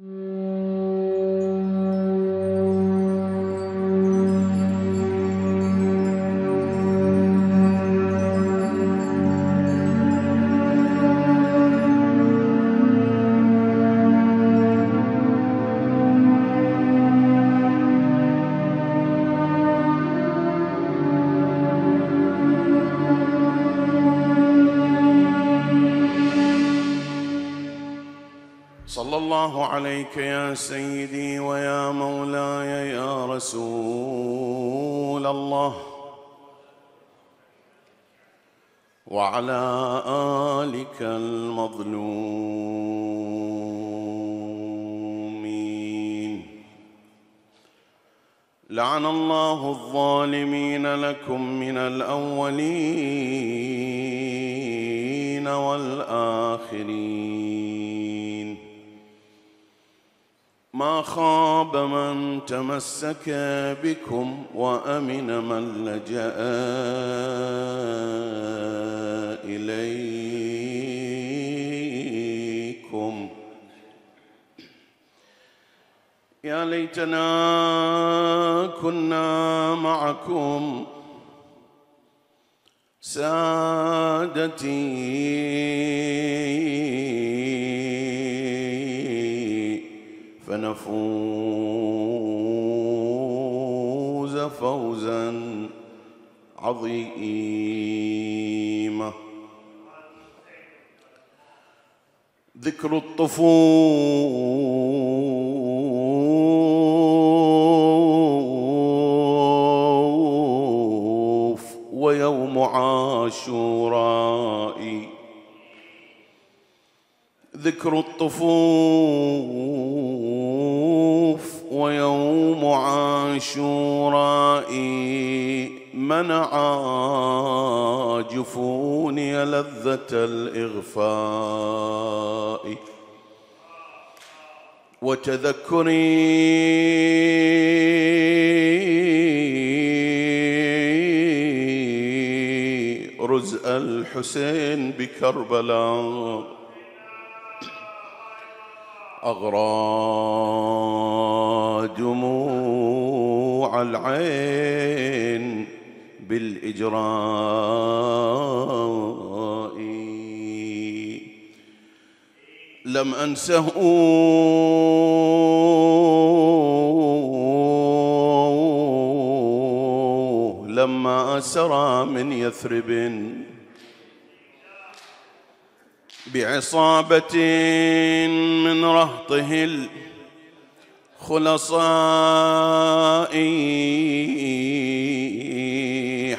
Mm. عليك يا سيدي ويا مولاي يا رسول الله وعلى آلك المظلومين لعن الله الظالمين لكم من الأولين والآخرين ما خاب من تمسك بكم وامن من لجا اليكم يا ليتنا كنا معكم سادتي يفوز فوزا عظيما ذكر الطفوف ويوم عاشوراء ذكر الطفوف ويوم عاشوراء منعا جفوني لذة الإغفاء وتذكري رزء الحسين بكربلاء أغرى دموع العين بالإجراء لم أنسه لما أسرى من يثرب بعصابة من رهطه الخلصاء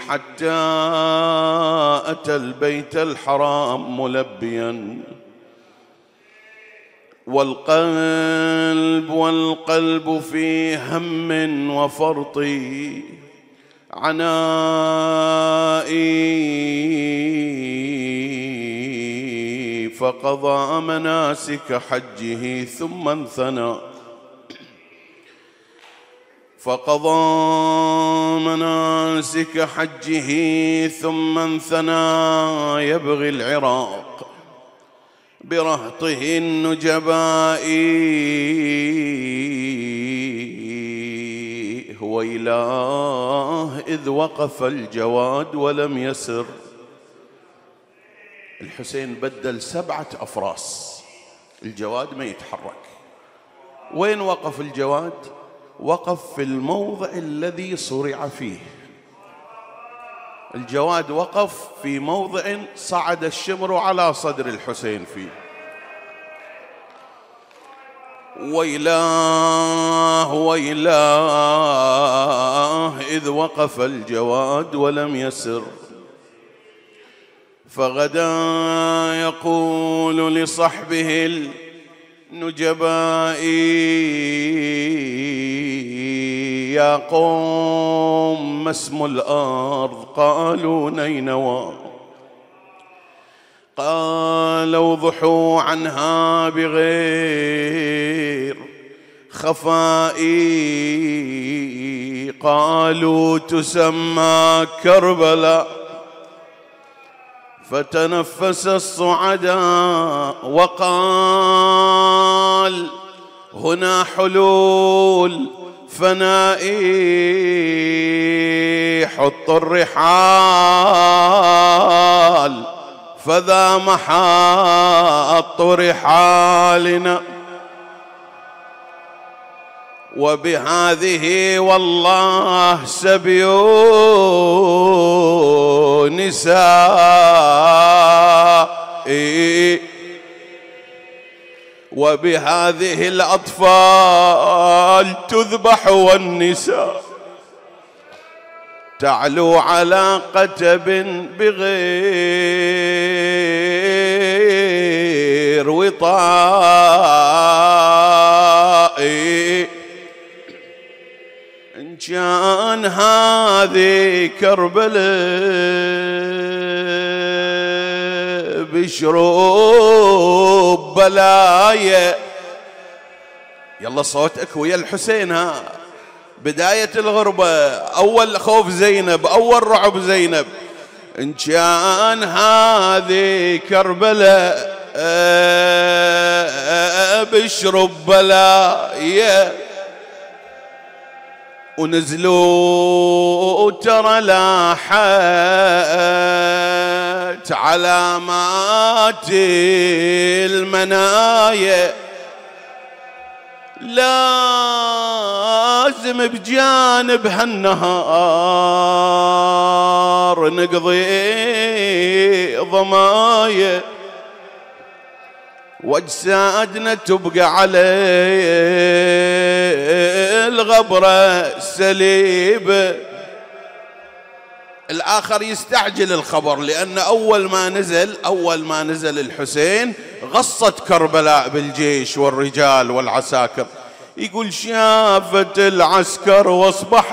حتى أتى البيت الحرام ملبيا والقلب والقلب في هم وفرط عنائي فقضى مناسك حجه ثم انثنى فقضى مناسك حجه ثم انثنى يبغي العراق برهطه النجباء ويلاه إذ وقف الجواد ولم يسر الحسين بدل سبعة أفراس الجواد ما يتحرك وين وقف الجواد وقف في الموضع الذي صرع فيه الجواد وقف في موضع صعد الشمر على صدر الحسين فيه ويلاه ويلاه إذ وقف الجواد ولم يسر فغدا يقول لصحبه النجباء يا قوم ما اسم الارض قالوا نينوى قالوا ضحوا عنها بغير خفائي قالوا تسمى كربلاء فتنفس الصعداء وقال هنا حلول فنائي حط الرحال فذا محط رحالنا وبهذه والله سبي نساء وبهذه الأطفال تذبح والنساء تعلو على قتب بغير وطار كان هذه كربلاء بشروب بلاية يلا صوتك ويا الحسين ها بداية الغربة أول خوف زينب أول رعب زينب إن كان هذه كربلاء آه، آه، آه، بشرب بلاية ونزلوا ترى لاحت علامات المنايا لازم بجانب هالنهار نقضي ضمايه واجسادنا تبقى على الغبرة سليبة الآخر يستعجل الخبر لأن أول ما نزل أول ما نزل الحسين غصت كربلاء بالجيش والرجال والعساكر يقول شافت العسكر واصبح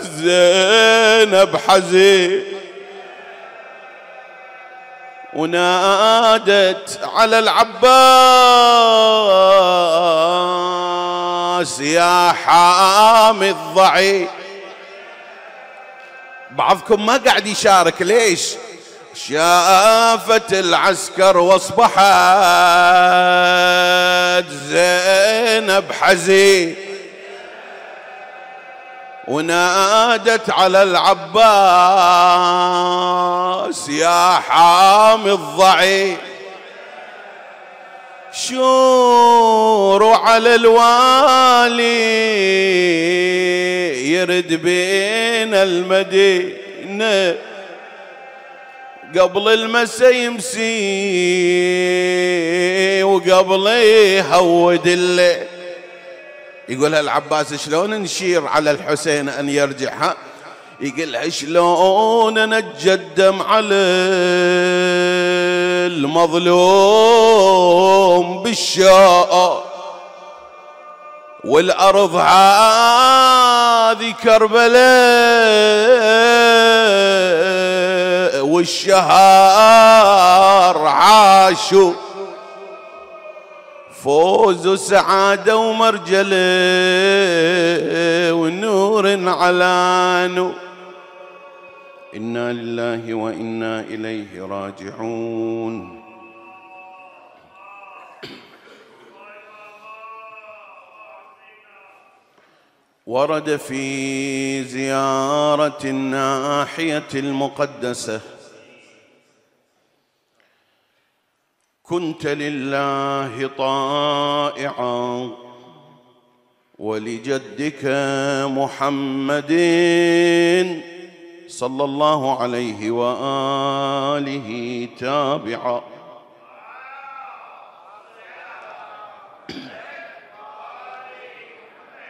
زينب حزين ونادت على العباس يا حامي الضعي بعضكم ما قاعد يشارك ليش شافت العسكر واصبحت زينب حزين ونادت على العباس يا حامي الضعيف شور على الوالي يرد بين المدينة قبل المسا يمسي وقبل يهود الليل يقولها العباس شلون نشير على الحسين أن يرجع يقول شلون نتجدم على المظلوم بالشاء والأرض هذه كربلاء والشهار عاشوا فوز وسعادة ومرجلة ونور علان إنا لله وإنا إليه راجعون ورد في زيارة الناحية المقدسة كنت لله طائعا ولجدك محمد صلى الله عليه واله تابعا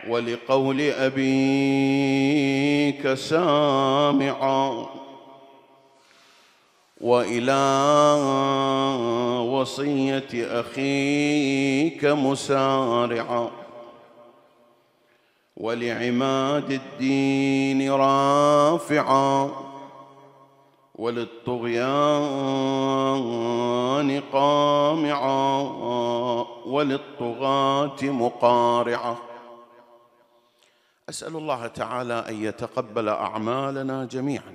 ولقول ابيك سامعا والى ووصية أخيك مسارعا ولعماد الدين رافعا وللطغيان قامعا وللطغاة مقارعا أسأل الله تعالى أن يتقبل أعمالنا جميعاً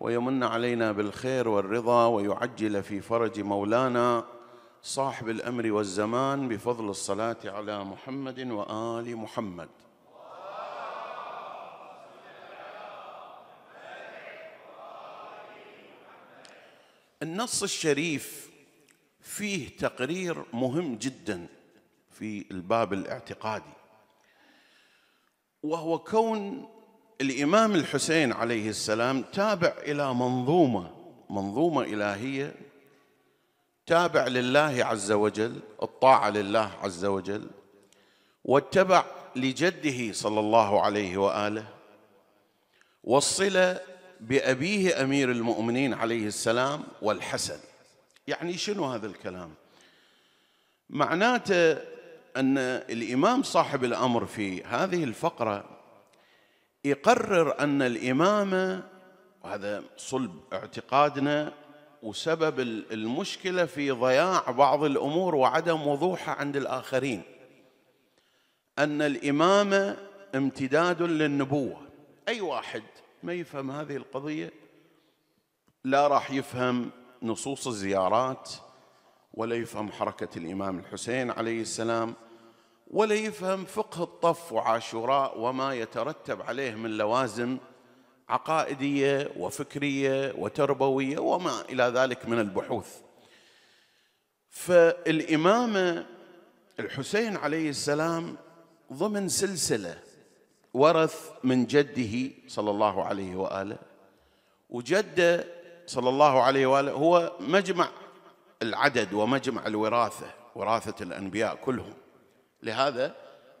ويمن علينا بالخير والرضا ويعجل في فرج مولانا صاحب الامر والزمان بفضل الصلاه على محمد وال محمد النص الشريف فيه تقرير مهم جدا في الباب الاعتقادي وهو كون الإمام الحسين عليه السلام تابع إلى منظومة منظومة إلهية تابع لله عز وجل الطاعة لله عز وجل واتبع لجده صلى الله عليه وآله والصلة بأبيه أمير المؤمنين عليه السلام والحسن يعني شنو هذا الكلام معناته أن الإمام صاحب الأمر في هذه الفقرة يقرر أن الإمامة وهذا صلب اعتقادنا وسبب المشكلة في ضياع بعض الأمور وعدم وضوحها عند الآخرين أن الإمامة امتداد للنبوة أي واحد ما يفهم هذه القضية لا راح يفهم نصوص الزيارات ولا يفهم حركة الإمام الحسين عليه السلام ولا يفهم فقه الطف وعاشوراء وما يترتب عليه من لوازم عقائديه وفكريه وتربويه وما الى ذلك من البحوث فالامامه الحسين عليه السلام ضمن سلسله ورث من جده صلى الله عليه واله وجده صلى الله عليه واله هو مجمع العدد ومجمع الوراثه وراثه الانبياء كلهم لهذا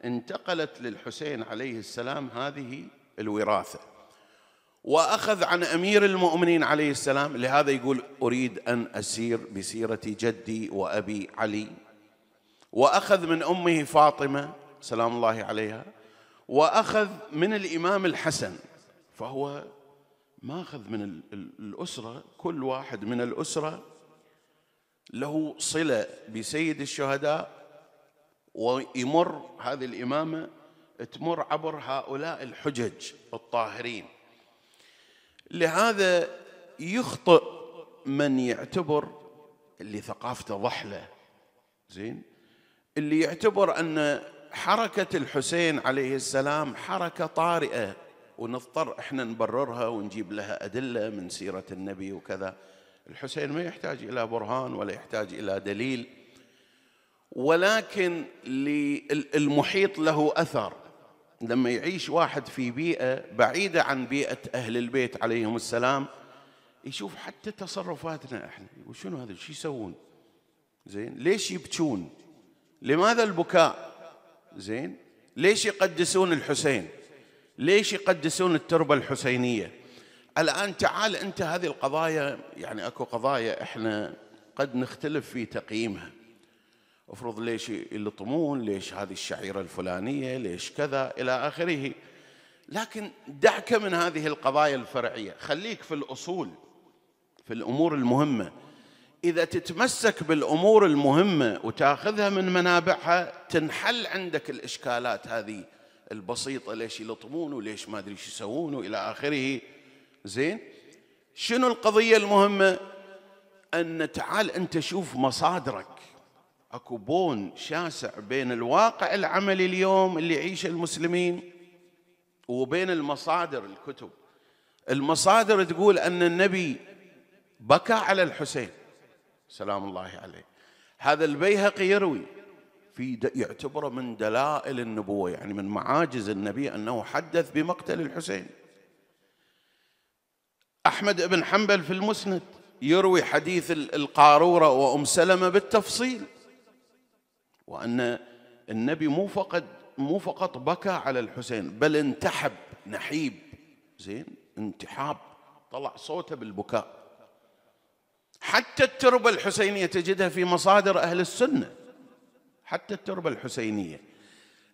انتقلت للحسين عليه السلام هذه الوراثه واخذ عن امير المؤمنين عليه السلام لهذا يقول اريد ان اسير بسيره جدي وابي علي واخذ من امه فاطمه سلام الله عليها واخذ من الامام الحسن فهو ماخذ من الاسره كل واحد من الاسره له صله بسيد الشهداء ويمر هذه الإمامة تمر عبر هؤلاء الحجج الطاهرين لهذا يخطئ من يعتبر اللي ثقافته ضحلة زين اللي يعتبر أن حركة الحسين عليه السلام حركة طارئة ونضطر احنا نبررها ونجيب لها أدلة من سيرة النبي وكذا الحسين ما يحتاج إلى برهان ولا يحتاج إلى دليل ولكن المحيط له اثر لما يعيش واحد في بيئه بعيده عن بيئه اهل البيت عليهم السلام يشوف حتى تصرفاتنا احنا وشنو هذا شو يسوون زين ليش يبكون لماذا البكاء زين ليش يقدسون الحسين ليش يقدسون التربه الحسينيه الان تعال انت هذه القضايا يعني اكو قضايا احنا قد نختلف في تقييمها افرض ليش يلطمون ليش هذه الشعيرة الفلانية ليش كذا إلى آخره لكن دعك من هذه القضايا الفرعية خليك في الأصول في الأمور المهمة إذا تتمسك بالأمور المهمة وتاخذها من منابعها تنحل عندك الإشكالات هذه البسيطة ليش يلطمون وليش ما أدري شو يسوون وإلى آخره زين شنو القضية المهمة أن تعال أنت شوف مصادرك اكو بون شاسع بين الواقع العملي اليوم اللي يعيشه المسلمين وبين المصادر الكتب المصادر تقول ان النبي بكى على الحسين سلام الله عليه هذا البيهقي يروي في يعتبره من دلائل النبوه يعني من معاجز النبي انه حدث بمقتل الحسين احمد بن حنبل في المسند يروي حديث القاروره وام سلمه بالتفصيل وأن النبي مو فقط مو فقط بكى على الحسين بل انتحب نحيب زين انتحاب طلع صوته بالبكاء حتى التربة الحسينية تجدها في مصادر أهل السنة حتى التربة الحسينية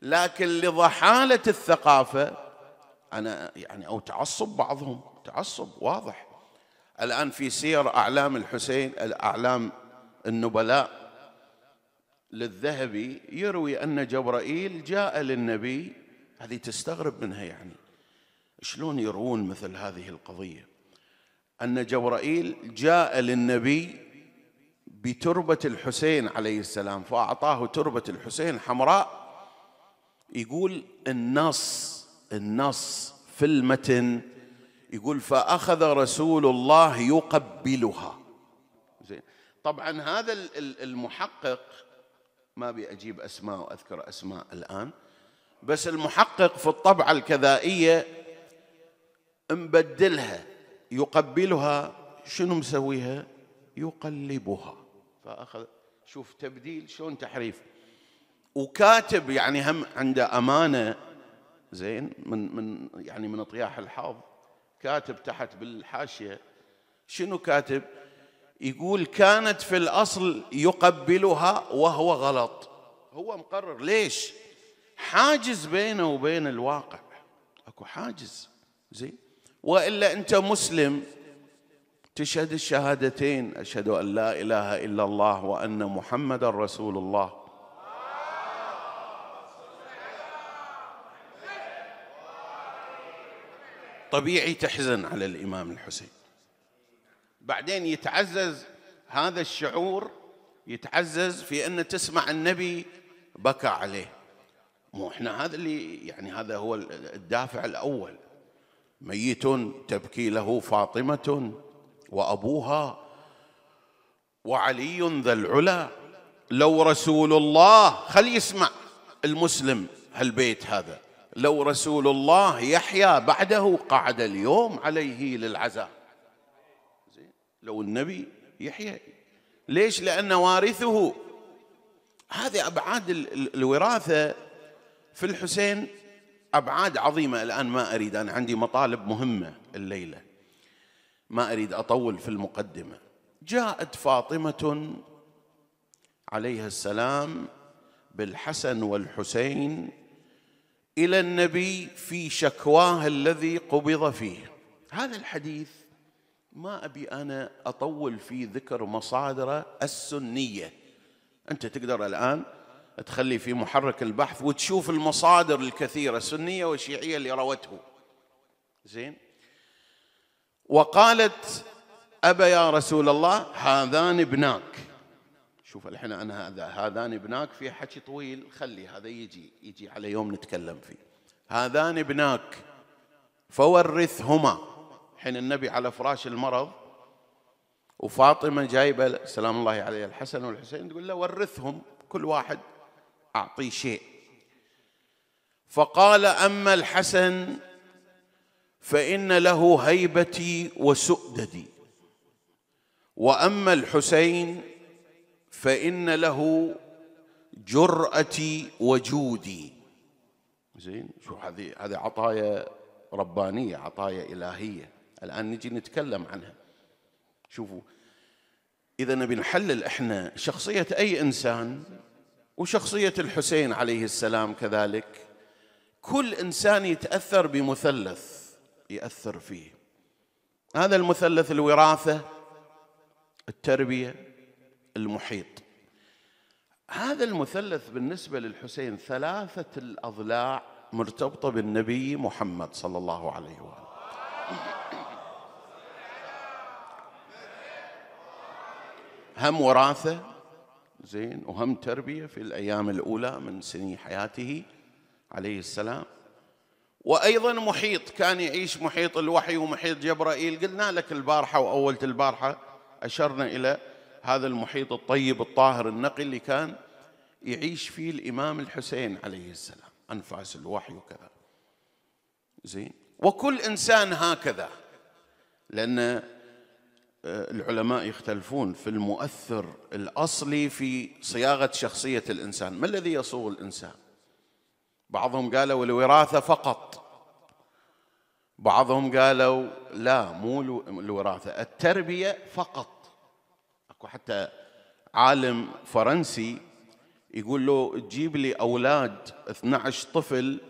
لكن لضحالة الثقافة أنا يعني أو تعصب بعضهم تعصب واضح الآن في سير أعلام الحسين الأعلام النبلاء للذهبي يروي أن جبرائيل جاء للنبي هذه تستغرب منها يعني شلون يروون مثل هذه القضية أن جبرائيل جاء للنبي بتربة الحسين عليه السلام فأعطاه تربة الحسين حمراء يقول النص النص في المتن يقول فأخذ رسول الله يقبلها زين طبعا هذا المحقق ما أبي أجيب أسماء وأذكر أسماء الآن بس المحقق في الطبعة الكذائية مبدلها يقبلها شنو مسويها يقلبها فأخذ شوف تبديل شلون تحريف وكاتب يعني هم عنده أمانة زين من من يعني من طياح الحظ كاتب تحت بالحاشية شنو كاتب يقول كانت في الأصل يقبلها وهو غلط هو مقرر ليش حاجز بينه وبين الواقع أكو حاجز زين وإلا أنت مسلم تشهد الشهادتين أشهد أن لا إله إلا الله وأن محمد رسول الله طبيعي تحزن على الإمام الحسين بعدين يتعزز هذا الشعور يتعزز في أن تسمع النبي بكى عليه مو احنا هذا اللي يعني هذا هو الدافع الأول ميت تبكي له فاطمة وأبوها وعلي ذا العلا لو رسول الله خل يسمع المسلم هالبيت هذا لو رسول الله يحيى بعده قعد اليوم عليه للعزاء لو النبي يحيى ليش لأن وارثه هذه أبعاد الوراثة في الحسين أبعاد عظيمة الآن ما أريد أنا عندي مطالب مهمة الليلة ما أريد أطول في المقدمة جاءت فاطمة عليها السلام بالحسن والحسين إلى النبي في شكواه الذي قبض فيه هذا الحديث ما أبي أنا أطول في ذكر مصادره السنية أنت تقدر الآن تخلي في محرك البحث وتشوف المصادر الكثيرة السنية والشيعية اللي روته زين وقالت أبا يا رسول الله هذان ابناك شوف الحين أنا هذا هذان ابناك في حكي طويل خلي هذا يجي يجي على يوم نتكلم فيه هذان ابناك فورثهما حين النبي على فراش المرض وفاطمة جايبة سلام الله عليها الحسن والحسين تقول له ورثهم كل واحد أعطيه شيء فقال أما الحسن فإن له هيبتي وسؤددي وأما الحسين فإن له جرأتي وجودي زين شو هذه هذه عطايا ربانية عطايا إلهية الآن نجي نتكلم عنها شوفوا إذا نبي نحلل إحنا شخصية أي إنسان وشخصية الحسين عليه السلام كذلك كل إنسان يتأثر بمثلث يأثر فيه هذا المثلث الوراثة التربية المحيط هذا المثلث بالنسبة للحسين ثلاثة الأضلاع مرتبطة بالنبي محمد صلى الله عليه وآله هم وراثة زين وهم تربية في الأيام الأولى من سنين حياته عليه السلام وأيضا محيط كان يعيش محيط الوحي ومحيط جبرائيل قلنا لك البارحة وأولة البارحة أشرنا إلى هذا المحيط الطيب الطاهر النقي اللي كان يعيش فيه الإمام الحسين عليه السلام أنفاس الوحي وكذا زين وكل إنسان هكذا لأن العلماء يختلفون في المؤثر الاصلي في صياغه شخصيه الانسان، ما الذي يصوغ الانسان؟ بعضهم قالوا الوراثه فقط. بعضهم قالوا لا مو الوراثه، التربيه فقط. اكو حتى عالم فرنسي يقول له تجيب لي اولاد 12 طفل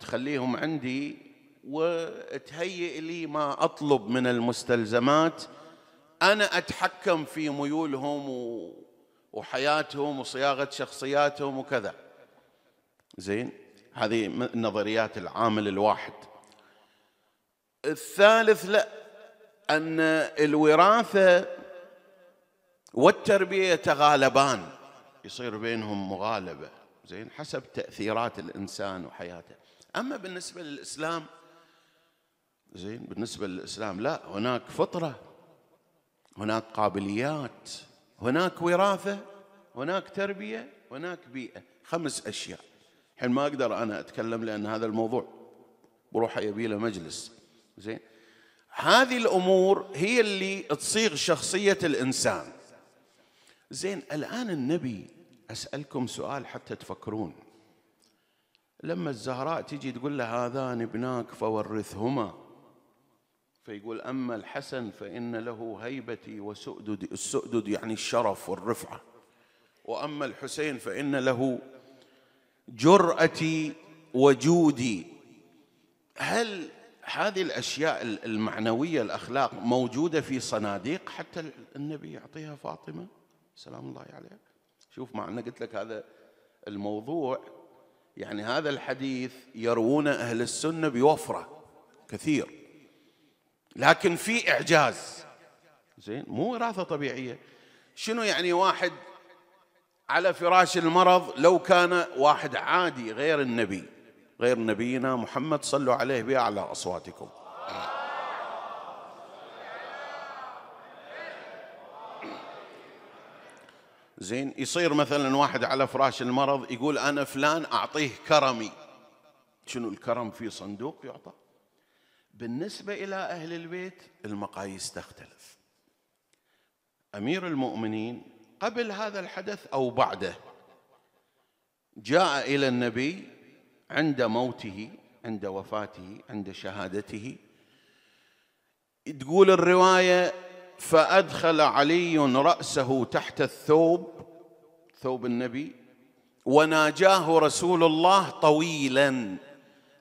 تخليهم عندي وتهيئ لي ما اطلب من المستلزمات انا اتحكم في ميولهم وحياتهم وصياغه شخصياتهم وكذا زين هذه نظريات العامل الواحد الثالث لا ان الوراثه والتربيه يتغالبان يصير بينهم مغالبه زين حسب تاثيرات الانسان وحياته اما بالنسبه للاسلام زين بالنسبة للإسلام لا هناك فطرة هناك قابليات هناك وراثة هناك تربية هناك بيئة خمس أشياء الحين ما أقدر أنا أتكلم لأن هذا الموضوع بروح يبي له مجلس زين هذه الأمور هي اللي تصيغ شخصية الإنسان زين الآن النبي أسألكم سؤال حتى تفكرون لما الزهراء تجي تقول له هذان ابناك فورثهما فيقول أما الحسن فإن له هيبتي وسؤدد السؤدد يعني الشرف والرفعة وأما الحسين فإن له جرأتي وجودي هل هذه الأشياء المعنوية الأخلاق موجودة في صناديق حتى النبي يعطيها فاطمة سلام الله عليها شوف مع أن قلت لك هذا الموضوع يعني هذا الحديث يروون أهل السنة بوفرة كثير لكن في إعجاز زين مو وراثة طبيعية شنو يعني واحد على فراش المرض لو كان واحد عادي غير النبي غير نبينا محمد صلوا عليه بأعلى أصواتكم زين يصير مثلا واحد على فراش المرض يقول أنا فلان أعطيه كرمي شنو الكرم في صندوق يعطى بالنسبة إلى أهل البيت المقاييس تختلف أمير المؤمنين قبل هذا الحدث أو بعده جاء إلى النبي عند موته عند وفاته عند شهادته تقول الرواية فأدخل علي رأسه تحت الثوب ثوب النبي وناجاه رسول الله طويلا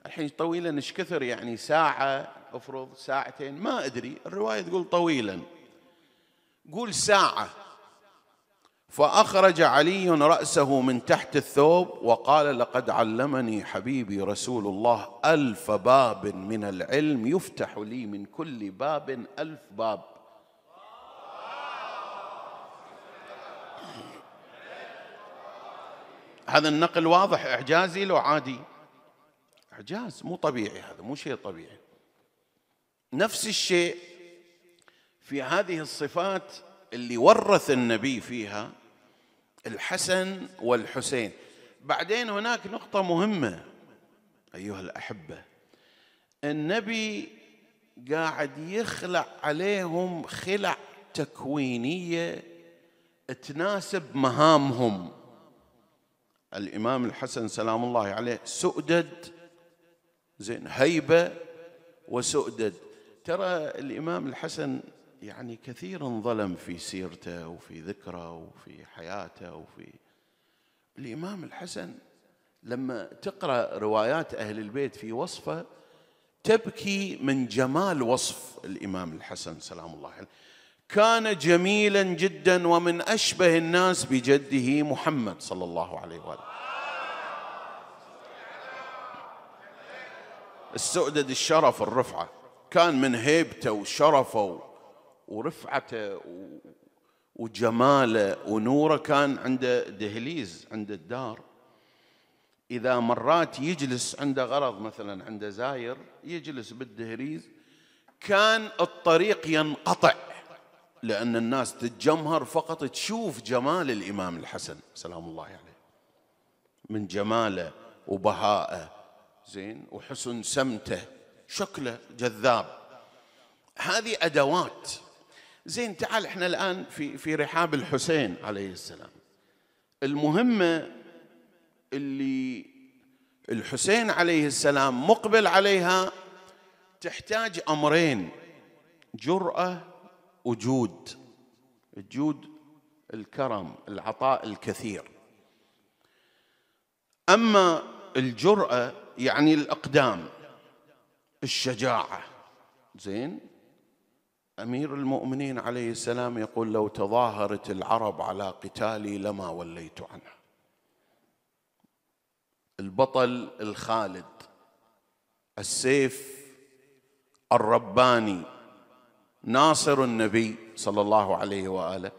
الحين طويلا ايش كثر يعني ساعة افرض ساعتين ما ادري الرواية تقول طويلا قول ساعة فأخرج علي رأسه من تحت الثوب وقال لقد علمني حبيبي رسول الله ألف باب من العلم يفتح لي من كل باب ألف باب هذا النقل واضح إعجازي لو عادي إعجاز مو طبيعي هذا مو شيء طبيعي نفس الشيء في هذه الصفات اللي ورث النبي فيها الحسن والحسين بعدين هناك نقطة مهمة أيها الأحبة النبي قاعد يخلع عليهم خلع تكوينية تناسب مهامهم الإمام الحسن سلام الله عليه سؤدد زين هيبة وسؤدد ترى الإمام الحسن يعني كثير انظلم في سيرته وفي ذكره وفي حياته وفي الإمام الحسن لما تقرأ روايات أهل البيت في وصفه تبكي من جمال وصف الإمام الحسن سلام الله عليه كان جميلا جدا ومن أشبه الناس بجده محمد صلى الله عليه وآله السؤدد الشرف الرفعة كان من هيبته وشرفه ورفعته وجماله ونوره كان عنده دهليز عند الدار إذا مرات يجلس عنده غرض مثلا عنده زاير يجلس بالدهليز كان الطريق ينقطع لأن الناس تتجمهر فقط تشوف جمال الإمام الحسن سلام الله عليه من جماله وبهائه زين وحسن سمته شكله جذاب هذه أدوات زين تعال احنا الآن في في رحاب الحسين عليه السلام المهمة اللي الحسين عليه السلام مقبل عليها تحتاج أمرين جرأة وجود الجود الكرم العطاء الكثير أما الجرأة يعني الأقدام الشجاعة زين أمير المؤمنين عليه السلام يقول لو تظاهرت العرب على قتالي لما وليت عنها البطل الخالد السيف الرباني ناصر النبي صلى الله عليه واله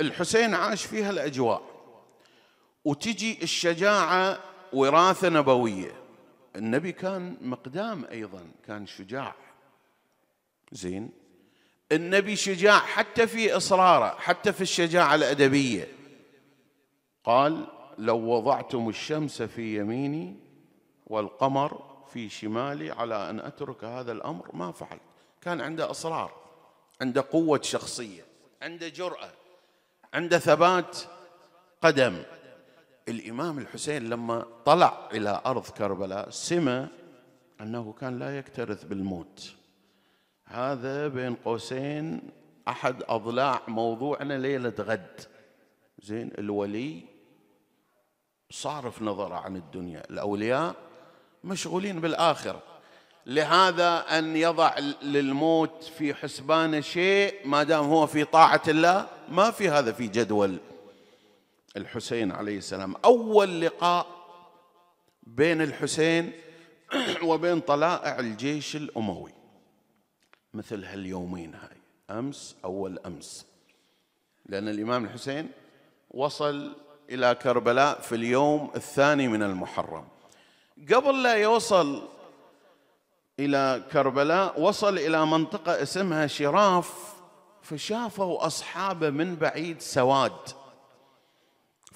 الحسين عاش فيها الاجواء وتجي الشجاعه وراثه نبويه النبي كان مقدام أيضا كان شجاع زين النبي شجاع حتى في إصراره حتى في الشجاعة الأدبية قال لو وضعتم الشمس في يميني والقمر في شمالي على أن أترك هذا الأمر ما فعلت كان عنده إصرار عنده قوة شخصية عنده جرأة عنده ثبات قدم الإمام الحسين لما طلع إلى أرض كربلاء سمى أنه كان لا يكترث بالموت هذا بين قوسين أحد أضلاع موضوعنا ليلة غد زين الولي صارف نظره عن الدنيا الأولياء مشغولين بالآخرة لهذا أن يضع للموت في حسبانه شيء ما دام هو في طاعة الله ما في هذا في جدول الحسين عليه السلام أول لقاء بين الحسين وبين طلائع الجيش الأموي مثل هاليومين هاي أمس أول أمس لأن الإمام الحسين وصل إلى كربلاء في اليوم الثاني من المحرم قبل لا يوصل إلى كربلاء وصل إلى منطقة اسمها شراف فشافوا أصحابه من بعيد سواد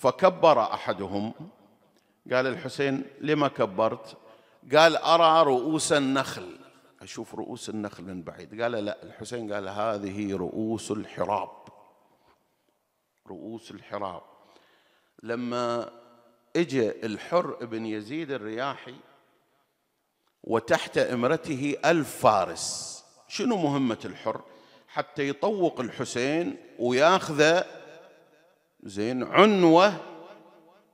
فكبر احدهم قال الحسين لما كبرت قال ارى رؤوس النخل اشوف رؤوس النخل من بعيد قال لا الحسين قال هذه رؤوس الحراب رؤوس الحراب لما اجى الحر ابن يزيد الرياحي وتحت امرته ألف فارس شنو مهمة الحر حتى يطوق الحسين وياخذه زين عنوة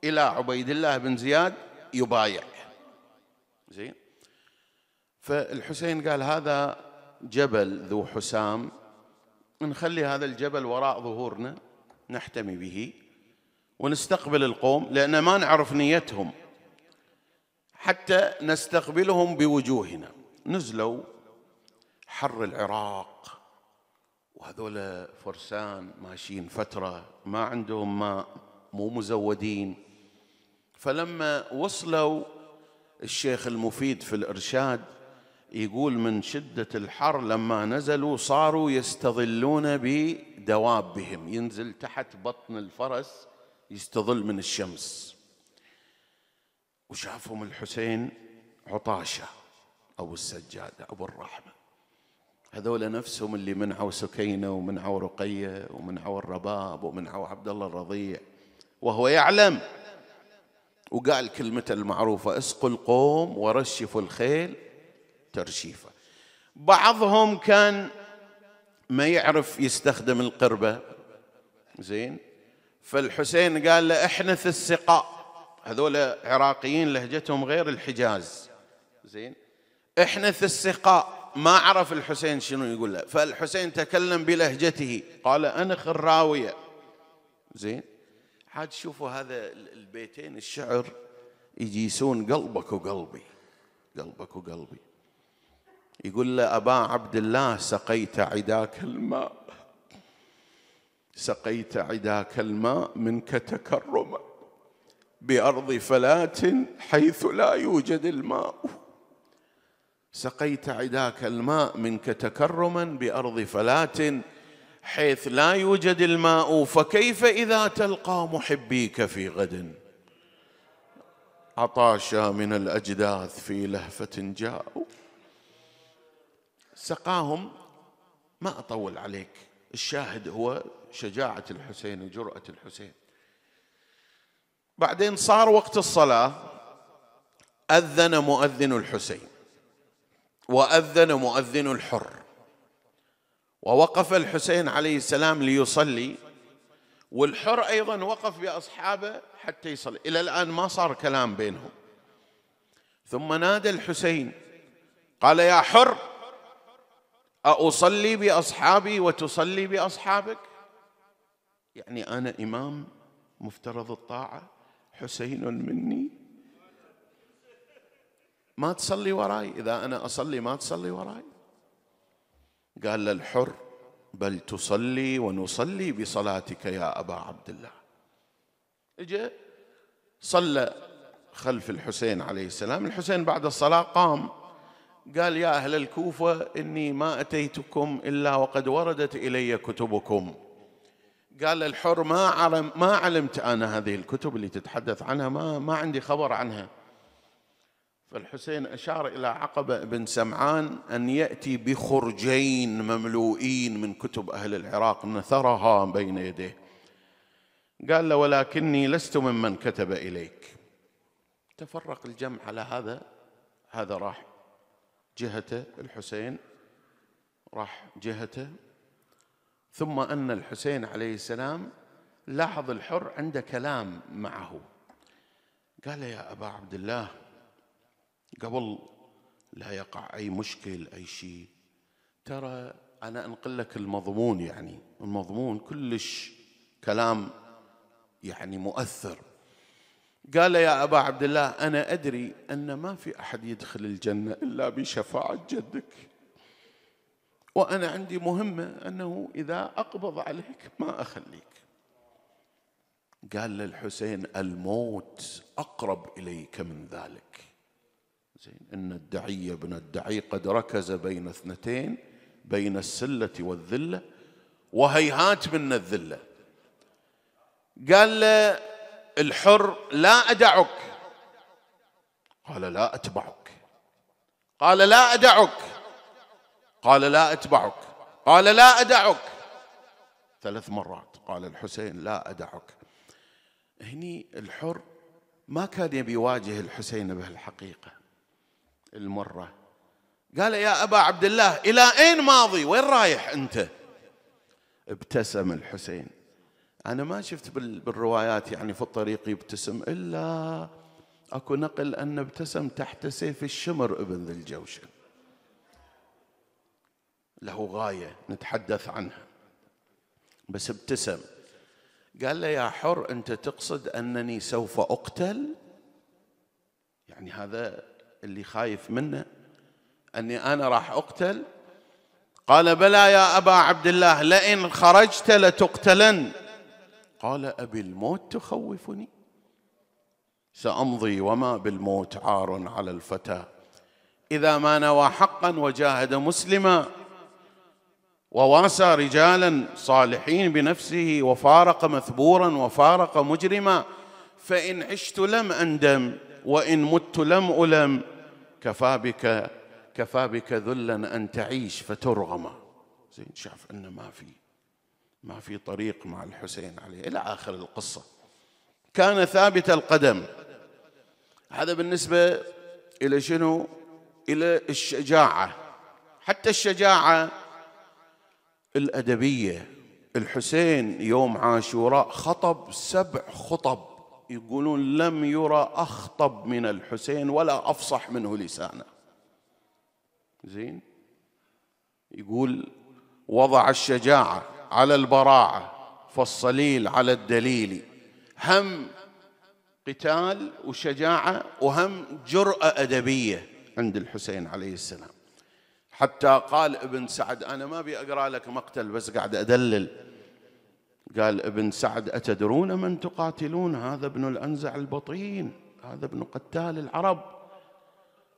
إلى عبيد الله بن زياد يبايع زين فالحسين قال هذا جبل ذو حسام نخلي هذا الجبل وراء ظهورنا نحتمي به ونستقبل القوم لأن ما نعرف نيتهم حتى نستقبلهم بوجوهنا نزلوا حر العراق وهذول فرسان ماشيين فترة ما عندهم ماء مو مزودين فلما وصلوا الشيخ المفيد في الإرشاد يقول من شدة الحر لما نزلوا صاروا يستظلون بدوابهم ينزل تحت بطن الفرس يستظل من الشمس وشافهم الحسين عطاشة أبو السجادة أبو الرحمة هذول نفسهم اللي منعوا سكينة ومنعوا رقية ومنعوا الرباب ومنعوا عبد الله الرضيع وهو يعلم وقال كلمته المعروفة اسقوا القوم ورشفوا الخيل ترشيفا بعضهم كان ما يعرف يستخدم القربة زين فالحسين قال له احنث السقاء هذول عراقيين لهجتهم غير الحجاز زين احنث السقاء ما عرف الحسين شنو يقول له فالحسين تكلم بلهجته قال أنا خراوية زين عاد شوفوا هذا البيتين الشعر يجيسون قلبك وقلبي قلبك وقلبي يقول له أبا عبد الله سقيت عداك الماء سقيت عداك الماء منك تكرما بأرض فلاة حيث لا يوجد الماء سقيت عداك الماء منك تكرما بارض فلات حيث لا يوجد الماء فكيف اذا تلقى محبيك في غد عطاشا من الاجداث في لهفه جاءوا سقاهم ما اطول عليك الشاهد هو شجاعه الحسين وجراه الحسين بعدين صار وقت الصلاه اذن مؤذن الحسين وأذن مؤذن الحر ووقف الحسين عليه السلام ليصلي والحر أيضا وقف بأصحابه حتى يصلي إلى الآن ما صار كلام بينهم ثم نادى الحسين قال يا حر أصلي بأصحابي وتصلي بأصحابك يعني أنا إمام مفترض الطاعة حسين مني ما تصلي وراي إذا أنا أصلي ما تصلي وراي قال للحر بل تصلي ونصلي بصلاتك يا أبا عبد الله إجا صلى خلف الحسين عليه السلام الحسين بعد الصلاة قام قال يا أهل الكوفة إني ما أتيتكم إلا وقد وردت إلي كتبكم قال الحر ما علم ما علمت أنا هذه الكتب اللي تتحدث عنها ما ما عندي خبر عنها فالحسين أشار إلى عقبة بن سمعان أن يأتي بخرجين مملوئين من كتب أهل العراق نثرها بين يديه قال له ولكني لست ممن كتب إليك تفرق الجمع على هذا هذا راح جهته الحسين راح جهته ثم أن الحسين عليه السلام لاحظ الحر عنده كلام معه قال يا أبا عبد الله قبل لا يقع أي مشكل أي شيء ترى أنا أنقل لك المضمون يعني المضمون كلش كلام يعني مؤثر قال يا أبا عبد الله أنا أدري أن ما في أحد يدخل الجنة إلا بشفاعة جدك وأنا عندي مهمة أنه إذا أقبض عليك ما أخليك قال للحسين الموت أقرب إليك من ذلك زين إن الدعي ابن الدعي قد ركز بين اثنتين بين السلة والذلة وهيهات من الذلة قال له الحر لا أدعك قال لا أتبعك قال لا أدعك قال لا أتبعك قال لا أدعك ثلاث مرات قال الحسين لا أدعك هني الحر ما كان يبي يواجه الحسين بهالحقيقة المرة قال يا أبا عبد الله إلى أين ماضي وين رايح أنت ابتسم الحسين أنا ما شفت بالروايات يعني في الطريق يبتسم إلا أكو نقل أن ابتسم تحت سيف الشمر ابن ذي الجوشن له غاية نتحدث عنها بس ابتسم قال له يا حر أنت تقصد أنني سوف أقتل يعني هذا اللي خايف منه أني أنا راح أقتل قال بلى يا أبا عبد الله لئن خرجت لتقتلن قال أبي الموت تخوفني سأمضي وما بالموت عار على الفتى إذا ما نوى حقا وجاهد مسلما وواسى رجالا صالحين بنفسه وفارق مثبورا وفارق مجرما فإن عشت لم أندم وإن مت لم ألم كفى بك كفى بك ذلا أن تعيش فترغم زين شاف أنه ما في ما في طريق مع الحسين عليه إلى آخر القصة كان ثابت القدم هذا بالنسبة إلى شنو إلى الشجاعة حتى الشجاعة الأدبية الحسين يوم عاشوراء خطب سبع خطب يقولون لم يرى أخطب من الحسين ولا أفصح منه لسانا زين يقول وضع الشجاعة على البراعة فالصليل على الدليل هم قتال وشجاعة وهم جرأة أدبية عند الحسين عليه السلام حتى قال ابن سعد أنا ما أبي أقرأ لك مقتل بس قاعد أدلل قال ابن سعد أتدرون من تقاتلون هذا ابن الأنزع البطين هذا ابن قتال العرب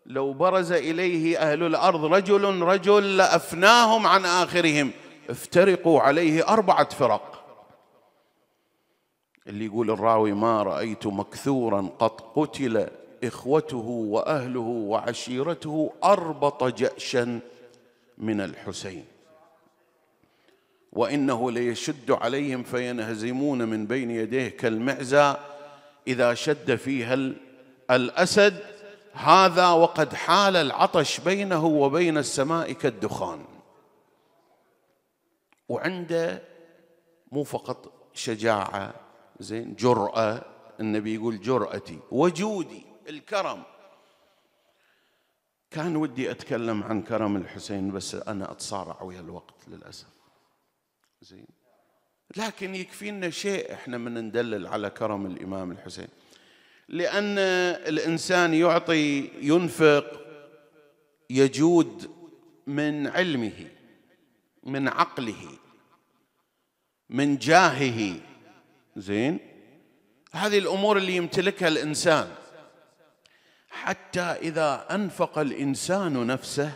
لو برز إليه أهل الأرض رجل رجل لأفناهم عن آخرهم افترقوا عليه أربعة فرق اللي يقول الراوي ما رأيت مكثورا قد قتل إخوته وأهله وعشيرته أربط جأشا من الحسين وانه ليشد عليهم فينهزمون من بين يديه كالمعزى اذا شد فيها الاسد هذا وقد حال العطش بينه وبين السماء كالدخان وعنده مو فقط شجاعه زين جراه النبي يقول جرأتي وجودي الكرم كان ودي أتكلم عن كرم الحسين بس أنا أتصارع ويا الوقت للأسف زين لكن يكفينا شيء احنا من ندلل على كرم الامام الحسين لان الانسان يعطي ينفق يجود من علمه من عقله من جاهه زين هذه الامور اللي يمتلكها الانسان حتى اذا انفق الانسان نفسه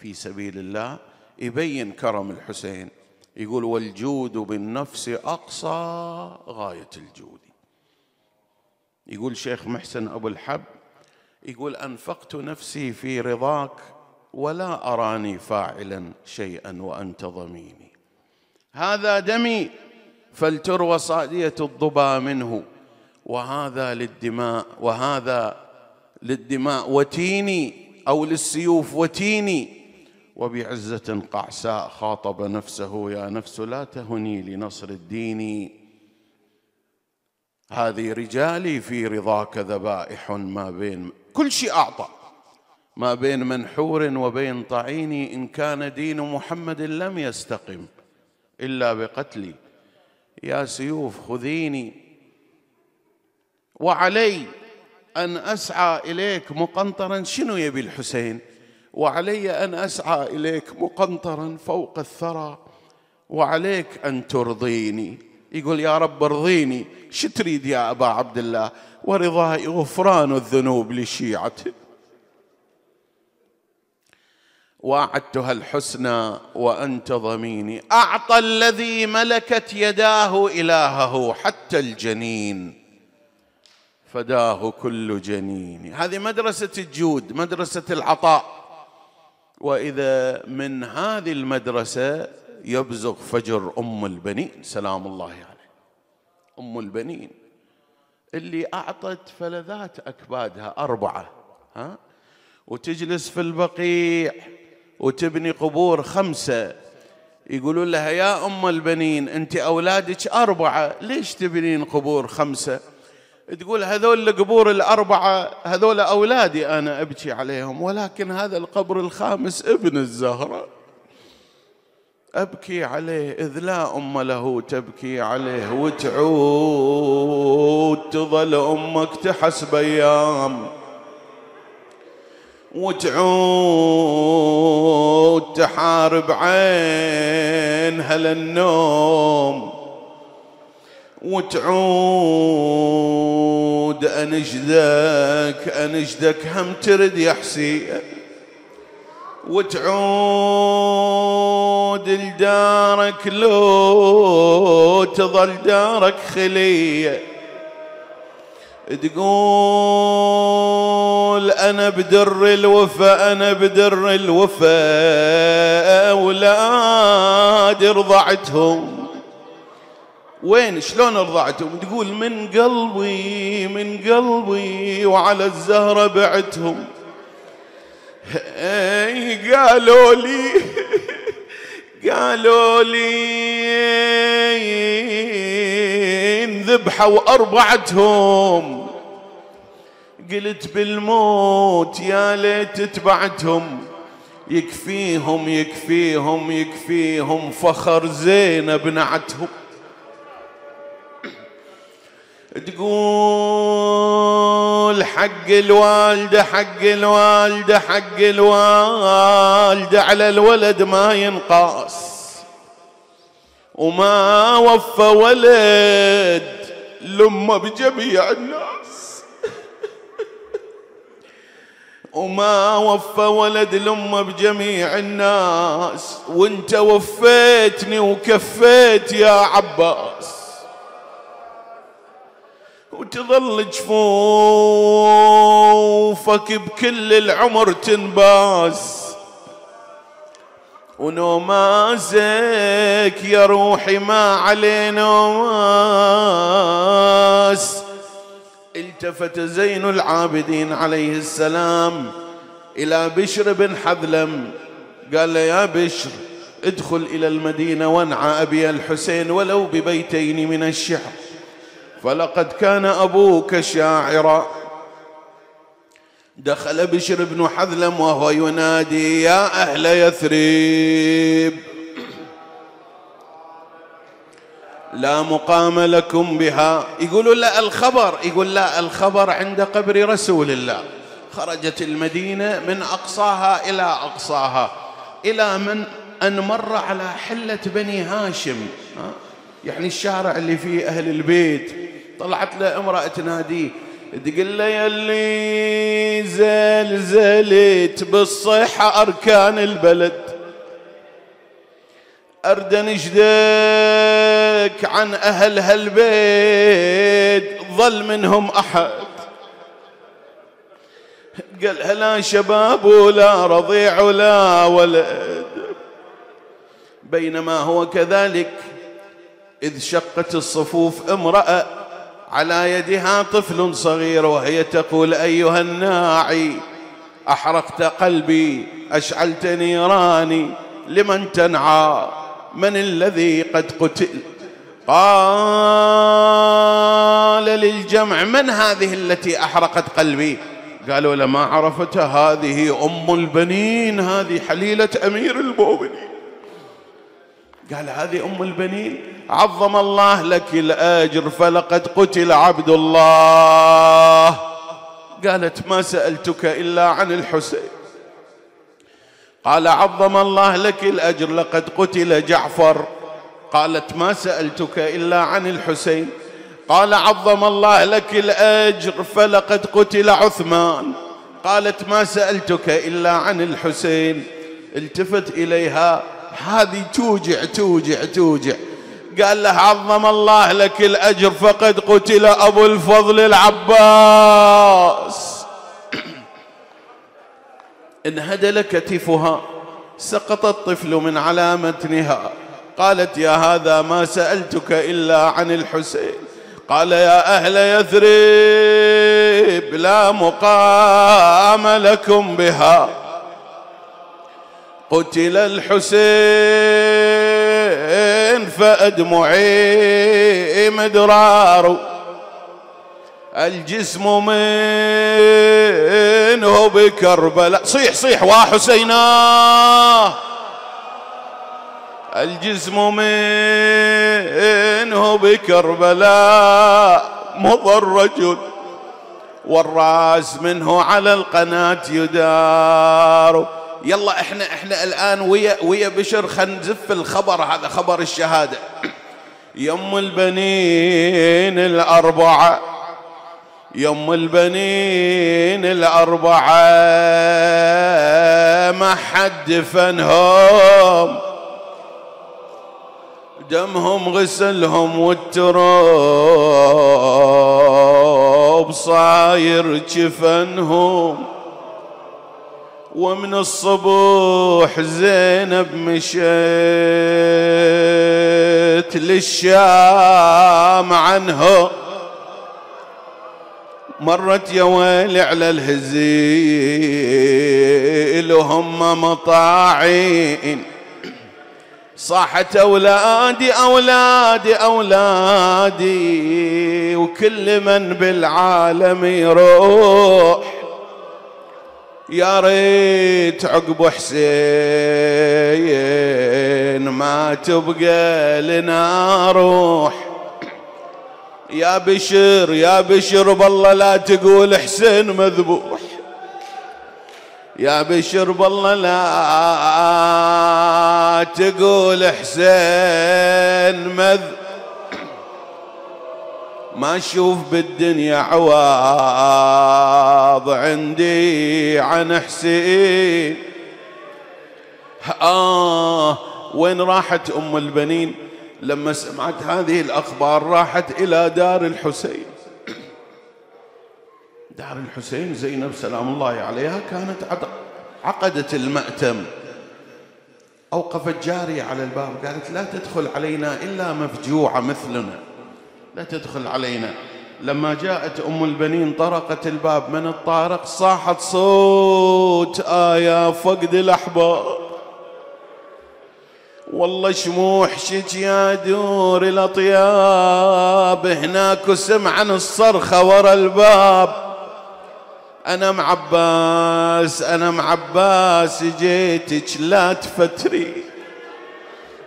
في سبيل الله يبين كرم الحسين يقول والجود بالنفس أقصى غاية الجود يقول شيخ محسن أبو الحب يقول أنفقت نفسي في رضاك ولا أراني فاعلا شيئا وأنت ضميني هذا دمي فلتروى صادية الضبا منه وهذا للدماء وهذا للدماء وتيني أو للسيوف وتيني وبعزة قعساء خاطب نفسه يا نفس لا تهني لنصر الدين هذه رجالي في رضاك ذبائح ما بين كل شيء أعطى ما بين منحور وبين طعيني إن كان دين محمد لم يستقم إلا بقتلي يا سيوف خذيني وعلي أن أسعى إليك مقنطرا شنو يبي الحسين وعلي ان اسعى اليك مقنطرا فوق الثرى وعليك ان ترضيني يقول يا رب ارضيني شو تريد يا ابا عبد الله ورضاي غفران الذنوب لشيعته واعدتها الحسنى وانت ضميني اعطى الذي ملكت يداه الهه حتى الجنين فداه كل جنين هذه مدرسه الجود مدرسه العطاء واذا من هذه المدرسه يبزغ فجر ام البنين سلام الله عليه ام البنين اللي اعطت فلذات اكبادها اربعه ها وتجلس في البقيع وتبني قبور خمسه يقولون لها يا ام البنين انت اولادك اربعه ليش تبنين قبور خمسه تقول هذول القبور الأربعة هذول أولادي أنا أبكي عليهم ولكن هذا القبر الخامس ابن الزهرة أبكي عليه إذ لا أم له تبكي عليه وتعود تظل أمك تحسب أيام وتعود تحارب عينها للنوم وتعود أنجدك أنجدك هم ترد يا حسين وتعود لدارك لو تظل دارك خلية تقول أنا بدر الوفا أنا بدر الوفا أولاد رضعتهم وين شلون رضعتهم تقول من قلبي من قلبي وعلى الزهرة بعتهم قالوا لي قالوا لي انذبحوا أربعتهم قلت بالموت يا ليت تبعتهم يكفيهم يكفيهم يكفيهم فخر زينب نعتهم تقول حق الوالدة حق الوالدة حق الوالدة على الولد ما ينقاس وما وفى ولد لما بجميع الناس وما وفى ولد لما بجميع الناس وانت وفيتني وكفيت يا عباس وتظل جفوفك بكل العمر تنباس ونومازك يا روحي ما عليه نوماس التفت زين العابدين عليه السلام إلى بشر بن حذلم قال له يا بشر ادخل إلى المدينة وانعى أبي الحسين ولو ببيتين من الشعر فلقد كان أبوك شاعرا دخل بشر بن حذلم وهو ينادي يا أهل يثريب لا مقام لكم بها يقولوا لا الخبر يقول لا الخبر عند قبر رسول الله خرجت المدينة من أقصاها إلى أقصاها إلى من أن مر على حلة بني هاشم يعني الشارع اللي فيه أهل البيت طلعت له امرأة تناديه تقول له اللي زلزلت بالصيحة أركان البلد أرد نجدك عن أهل هالبيت ظل منهم أحد قال هلا شباب ولا رضيع ولا ولد بينما هو كذلك إذ شقت الصفوف امرأة على يدها طفل صغير وهي تقول ايها الناعي احرقت قلبي اشعلت نيراني لمن تنعى من الذي قد قتل قال للجمع من هذه التي احرقت قلبي قالوا لما عرفت هذه ام البنين هذه حليله امير المؤمنين قال هذه أم البنين عظم الله لك الأجر فلقد قتل عبد الله قالت ما سألتك إلا عن الحسين قال عظم الله لك الأجر لقد قتل جعفر قالت ما سألتك إلا عن الحسين قال عظم الله لك الأجر فلقد قتل عثمان قالت ما سألتك إلا عن الحسين التفت إليها هذه توجع توجع توجع قال له عظم الله لك الأجر فقد قتل أبو الفضل العباس انهدل كتفها سقط الطفل من على متنها قالت يا هذا ما سألتك إلا عن الحسين قال يا أهل يثرب لا مقام لكم بها قتل الحسين فأدمعي مدرار الجسم منه بكربلاء صيح صيح وحسيناه الجسم منه بكربلاء مضى الرجل والراس منه على القناة يدار يلا احنا احنا الان ويا ويا بشر خنزف الخبر هذا خبر الشهاده يم البنين الاربعه يم البنين الاربعه ما حد دفنهم دمهم غسلهم والتراب صاير جفنهم ومن الصبح زينب مشيت للشام عنه مرت يا ويلي على الهزيل وهم مطاعين صاحت أولادي أولادي أولادي وكل من بالعالم يروح يا ريت عقب حسين ما تبقى لنا روح يا بشر يا بشر بالله لا تقول حسين مذبوح يا بشر بالله لا تقول حسين مذبوح ما اشوف بالدنيا عواض عندي عن حسين آه وين راحت أم البنين لما سمعت هذه الأخبار راحت إلى دار الحسين دار الحسين زينب سلام الله عليها كانت عقدت المأتم أوقفت جارية على الباب قالت لا تدخل علينا إلا مفجوعة مثلنا لا تدخل علينا لما جاءت أم البنين طرقت الباب من الطارق صاحت صوت آيا فقد الأحباب والله شموح شج يا دور الأطياب هناك سمع عن الصرخة ورا الباب أنا معباس أنا معباس جيتك لا تفتري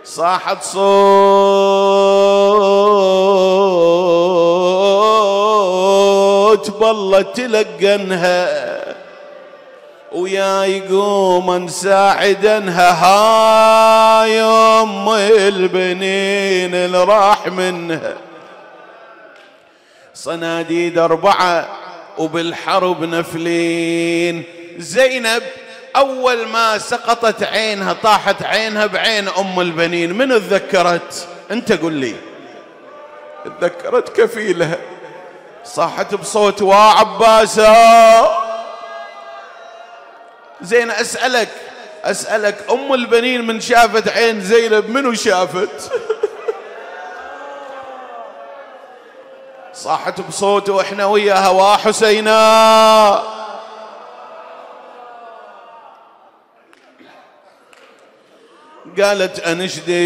صاحت صوت بالله تلقنها ويا يقوم ساعدنها ها ام البنين اللي راح منها صناديد اربعه وبالحرب نفلين زينب أول ما سقطت عينها طاحت عينها بعين أم البنين من تذكرت أنت قل لي تذكرت كفيلها صاحت بصوت وا عباسة زين أسألك أسألك أم البنين من شافت عين زينب منو شافت صاحت بصوت وإحنا وياها وا حسينا قالت أنشدك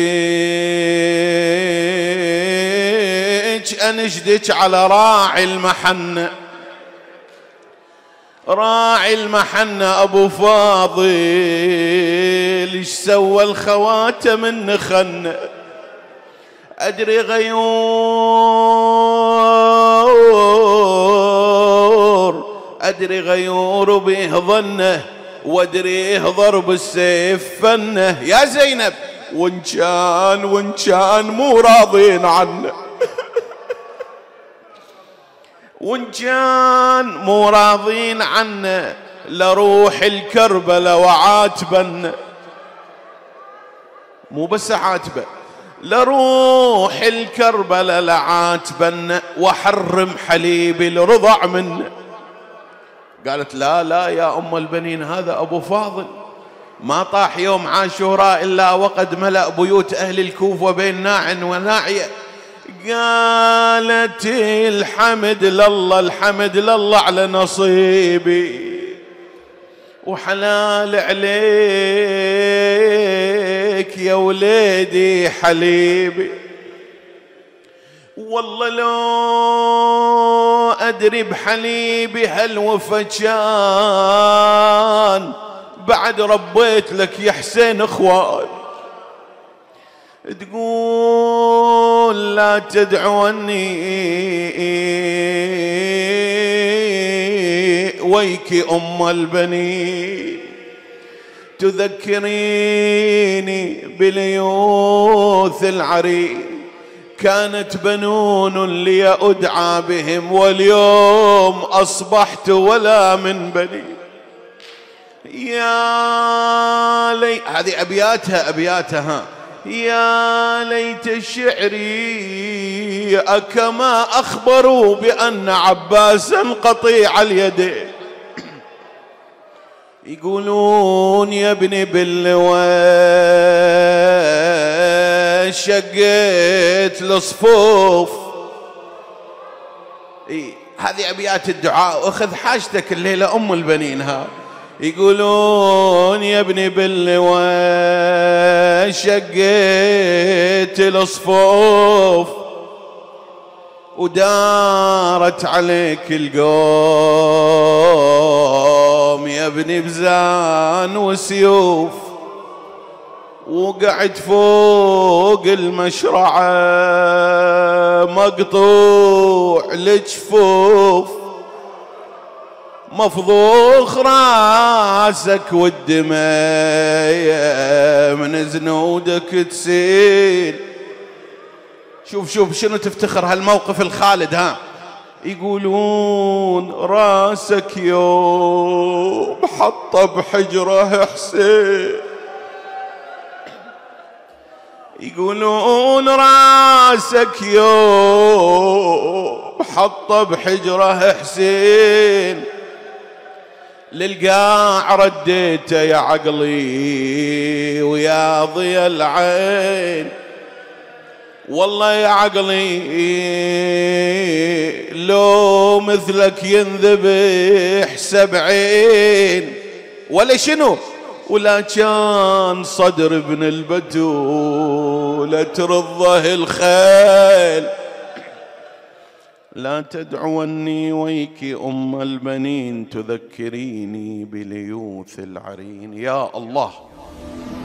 أنشدك على راعي المحنة راعي المحنة أبو فاضل إيش سوى الخواتم النخنة أدري غيور أدري غيور به ظنه وادريه ضرب السيف فنه يا زينب وان كان وان كان مو راضين عنه وان كان مو راضين عنه لروح الكربلة وعاتبن مو بس عاتبه لروح الكربلة لعاتبن وحرم حليب الرضع منه قالت لا لا يا أم البنين هذا أبو فاضل ما طاح يوم عاشوراء إلا وقد ملأ بيوت أهل الكوفة بين ناع وناعية قالت الحمد لله الحمد لله على نصيبي وحلال عليك يا وليدي حليبي والله لو أدري بحليبي هالوفا كان بعد ربيت لك يا حسين اخوان تقول لا تدعوني ويكي أم البنين تذكريني بليوث العريس كانت بنون لي أدعى بهم واليوم أصبحت ولا من بني يا لي هذه أبياتها أبياتها يا ليت شعري أكما أخبروا بأن عباسا قطيع اليدين يقولون يا ابن باللوين شقيت الصفوف هذه أبيات الدعاء وخذ حاجتك الليلة أم البنين ها يقولون يا ابني باللواء شقيت الصفوف ودارت عليك القوم يا ابني بزان وسيوف وقعد فوق المشرعة مقطوع لجفوف مفضوخ راسك والدمية من زنودك تسيل شوف شوف شنو تفتخر هالموقف الخالد ها يقولون راسك يوم حطه بحجره حسين يقولون راسك يوم حطه بحجره حسين للقاع رديته يا عقلي ويا ضيا العين والله يا عقلي لو مثلك ينذبح سبعين ولا شنو ولا كان صدر ابن البتول ترضه الخيل لا تدعوني ويك أم البنين تذكريني بليوث العرين يا الله